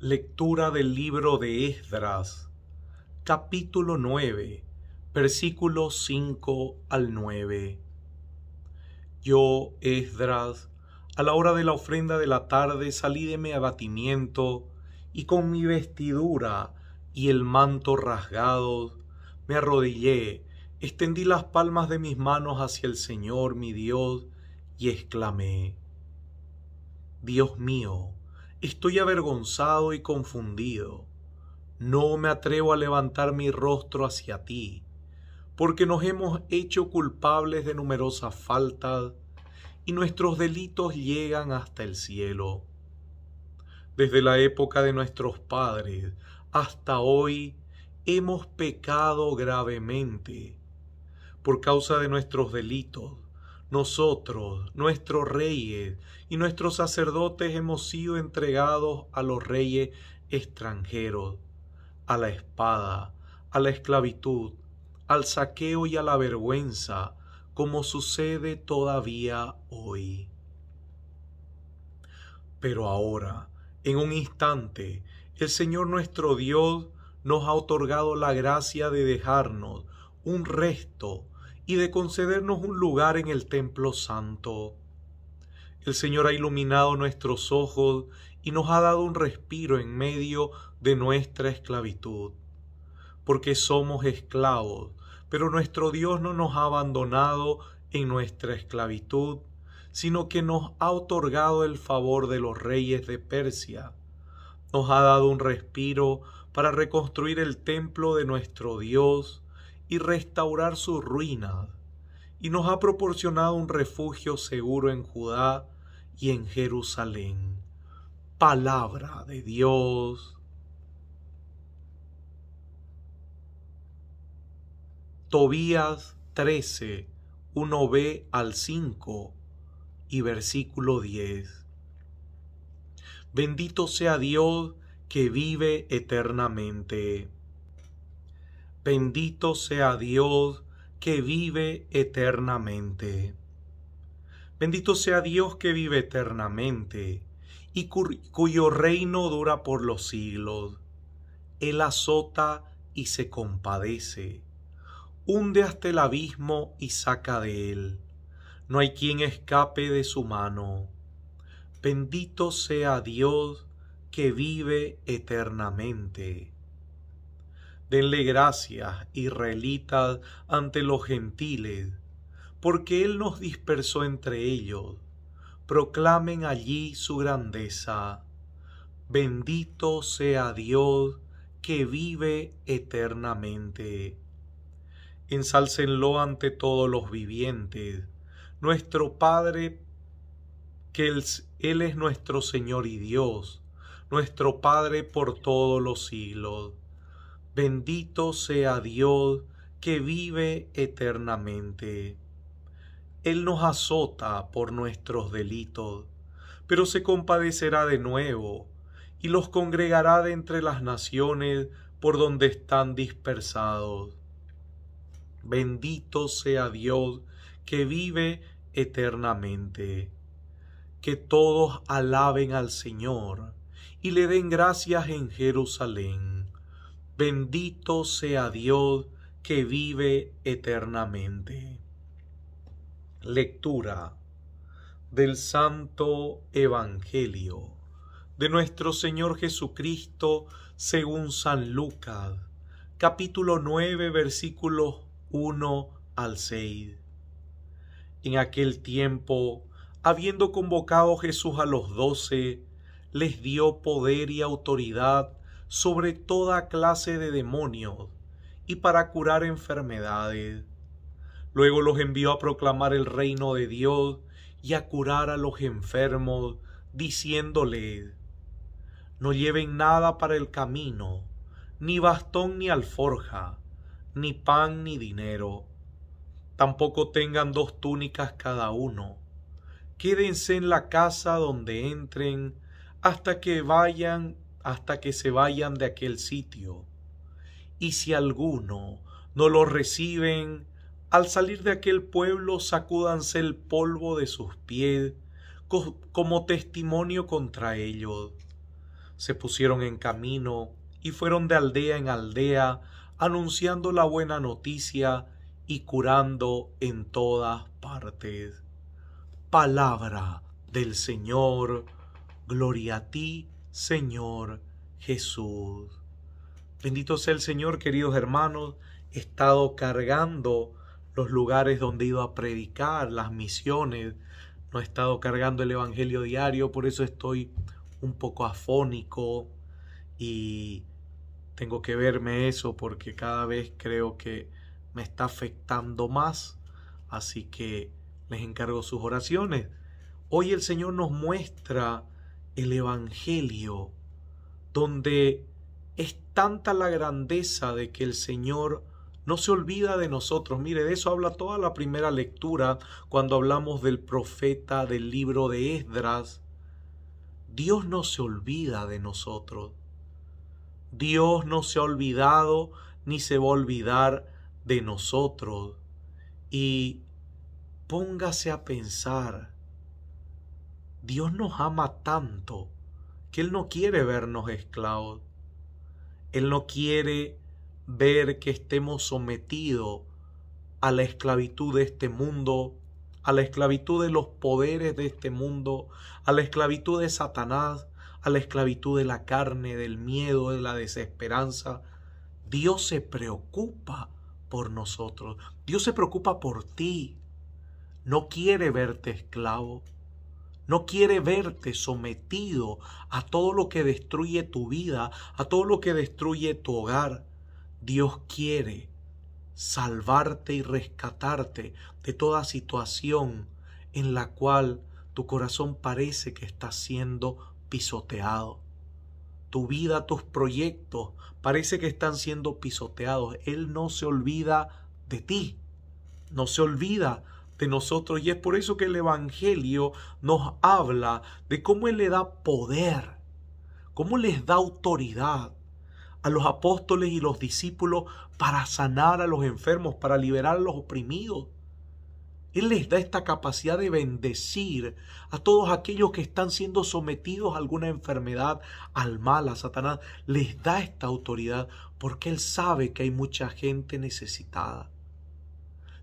Lectura del libro de Esdras, capítulo 9, versículos 5 al 9. Yo, Esdras, a la hora de la ofrenda de la tarde salí de mi abatimiento, y con mi vestidura y el manto rasgados, me arrodillé, extendí las palmas de mis manos hacia el Señor mi Dios, y exclamé, Dios mío, Estoy avergonzado y confundido. No me atrevo a levantar mi rostro hacia ti, porque nos hemos hecho culpables de numerosas faltas y nuestros delitos llegan hasta el cielo. Desde la época de nuestros padres hasta hoy hemos pecado gravemente por causa de nuestros delitos nosotros, nuestros reyes y nuestros sacerdotes hemos sido entregados a los reyes extranjeros, a la espada, a la esclavitud, al saqueo y a la vergüenza, como sucede todavía hoy. Pero ahora, en un instante, el Señor nuestro Dios nos ha otorgado la gracia de dejarnos un resto y de concedernos un lugar en el templo santo. El Señor ha iluminado nuestros ojos y nos ha dado un respiro en medio de nuestra esclavitud, porque somos esclavos, pero nuestro Dios no nos ha abandonado en nuestra esclavitud, sino que nos ha otorgado el favor de los reyes de Persia. Nos ha dado un respiro para reconstruir el templo de nuestro Dios, y restaurar sus ruinas, y nos ha proporcionado un refugio seguro en Judá y en Jerusalén. Palabra de Dios. Tobías 13, 1b al 5 y versículo 10. Bendito sea Dios que vive eternamente Bendito sea Dios que vive eternamente. Bendito sea Dios que vive eternamente y cuyo reino dura por los siglos. Él azota y se compadece, hunde hasta el abismo y saca de él. No hay quien escape de su mano. Bendito sea Dios que vive eternamente. Denle gracias, israelitas, ante los gentiles, porque Él nos dispersó entre ellos. Proclamen allí su grandeza. Bendito sea Dios que vive eternamente. Ensálcenlo ante todos los vivientes. Nuestro Padre, que Él, Él es nuestro Señor y Dios, nuestro Padre por todos los siglos. Bendito sea Dios que vive eternamente. Él nos azota por nuestros delitos, pero se compadecerá de nuevo y los congregará de entre las naciones por donde están dispersados. Bendito sea Dios que vive eternamente. Que todos alaben al Señor y le den gracias en Jerusalén Bendito sea Dios que vive eternamente. Lectura del Santo Evangelio de nuestro Señor Jesucristo según San Lucas, capítulo 9, versículos 1 al 6. En aquel tiempo, habiendo convocado Jesús a los doce, les dio poder y autoridad sobre toda clase de demonios y para curar enfermedades. Luego los envió a proclamar el reino de Dios y a curar a los enfermos, diciéndoles, no lleven nada para el camino, ni bastón ni alforja, ni pan ni dinero. Tampoco tengan dos túnicas cada uno. Quédense en la casa donde entren hasta que vayan hasta que se vayan de aquel sitio. Y si alguno no lo reciben, al salir de aquel pueblo sacúdanse el polvo de sus pies como testimonio contra ellos. Se pusieron en camino y fueron de aldea en aldea, anunciando la buena noticia y curando en todas partes. Palabra del Señor, gloria a ti, Señor Jesús. Bendito sea el Señor, queridos hermanos. He estado cargando los lugares donde he ido a predicar, las misiones. No he estado cargando el Evangelio diario, por eso estoy un poco afónico y tengo que verme eso porque cada vez creo que me está afectando más. Así que les encargo sus oraciones. Hoy el Señor nos muestra el Evangelio, donde es tanta la grandeza de que el Señor no se olvida de nosotros. Mire, de eso habla toda la primera lectura cuando hablamos del profeta del libro de Esdras. Dios no se olvida de nosotros. Dios no se ha olvidado ni se va a olvidar de nosotros. Y póngase a pensar Dios nos ama tanto que Él no quiere vernos esclavos. Él no quiere ver que estemos sometidos a la esclavitud de este mundo, a la esclavitud de los poderes de este mundo, a la esclavitud de Satanás, a la esclavitud de la carne, del miedo, de la desesperanza. Dios se preocupa por nosotros. Dios se preocupa por ti. No quiere verte esclavo. No quiere verte sometido a todo lo que destruye tu vida, a todo lo que destruye tu hogar. Dios quiere salvarte y rescatarte de toda situación en la cual tu corazón parece que está siendo pisoteado. Tu vida, tus proyectos parece que están siendo pisoteados. Él no se olvida de ti. No se olvida nosotros y es por eso que el Evangelio nos habla de cómo Él le da poder, cómo les da autoridad a los apóstoles y los discípulos para sanar a los enfermos, para liberar a los oprimidos. Él les da esta capacidad de bendecir a todos aquellos que están siendo sometidos a alguna enfermedad, al mal, a Satanás. Les da esta autoridad porque Él sabe que hay mucha gente necesitada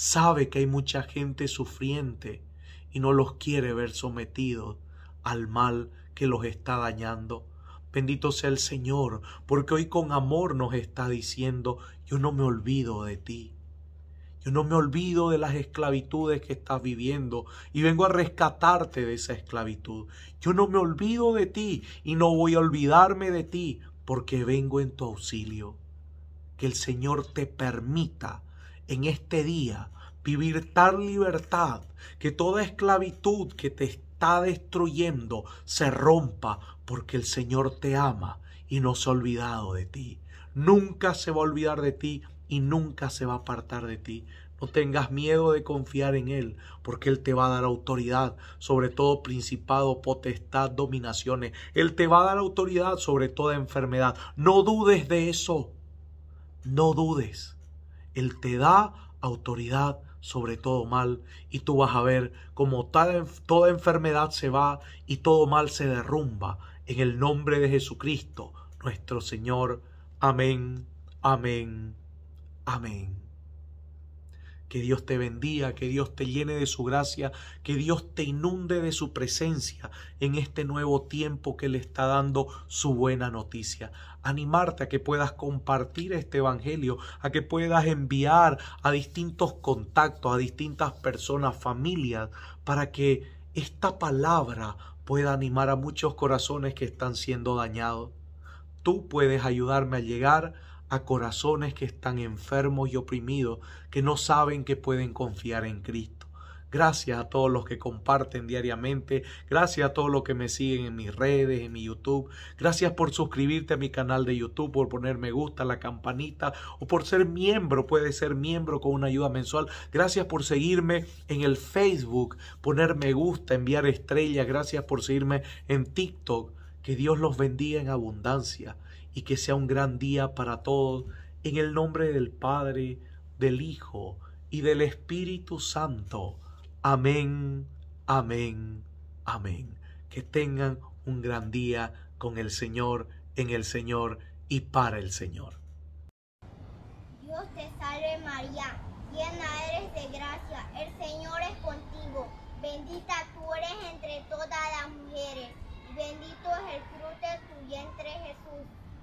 sabe que hay mucha gente sufriente y no los quiere ver sometidos al mal que los está dañando. Bendito sea el Señor, porque hoy con amor nos está diciendo, yo no me olvido de ti. Yo no me olvido de las esclavitudes que estás viviendo y vengo a rescatarte de esa esclavitud. Yo no me olvido de ti y no voy a olvidarme de ti porque vengo en tu auxilio. Que el Señor te permita en este día, vivir tal libertad que toda esclavitud que te está destruyendo se rompa porque el Señor te ama y no se ha olvidado de ti. Nunca se va a olvidar de ti y nunca se va a apartar de ti. No tengas miedo de confiar en Él, porque Él te va a dar autoridad sobre todo principado, potestad, dominaciones. Él te va a dar autoridad sobre toda enfermedad. No dudes de eso. No dudes. Él te da autoridad sobre todo mal y tú vas a ver como toda enfermedad se va y todo mal se derrumba en el nombre de Jesucristo, nuestro Señor. Amén, amén, amén. Que Dios te bendiga, que Dios te llene de su gracia, que Dios te inunde de su presencia en este nuevo tiempo que le está dando su buena noticia. Animarte a que puedas compartir este Evangelio, a que puedas enviar a distintos contactos, a distintas personas, familias, para que esta palabra pueda animar a muchos corazones que están siendo dañados. Tú puedes ayudarme a llegar a corazones que están enfermos y oprimidos, que no saben que pueden confiar en Cristo. Gracias a todos los que comparten diariamente. Gracias a todos los que me siguen en mis redes, en mi YouTube. Gracias por suscribirte a mi canal de YouTube, por poner me gusta, la campanita o por ser miembro. Puedes ser miembro con una ayuda mensual. Gracias por seguirme en el Facebook, poner me gusta, enviar estrellas. Gracias por seguirme en TikTok. Que Dios los bendiga en abundancia y que sea un gran día para todos. En el nombre del Padre, del Hijo y del Espíritu Santo. Amén, amén, amén. Que tengan un gran día con el Señor, en el Señor y para el Señor. Dios te salve María, llena eres de gracia, el Señor es contigo, bendita tú eres entre todas las mujeres, y bendito es el fruto de tu vientre Jesús.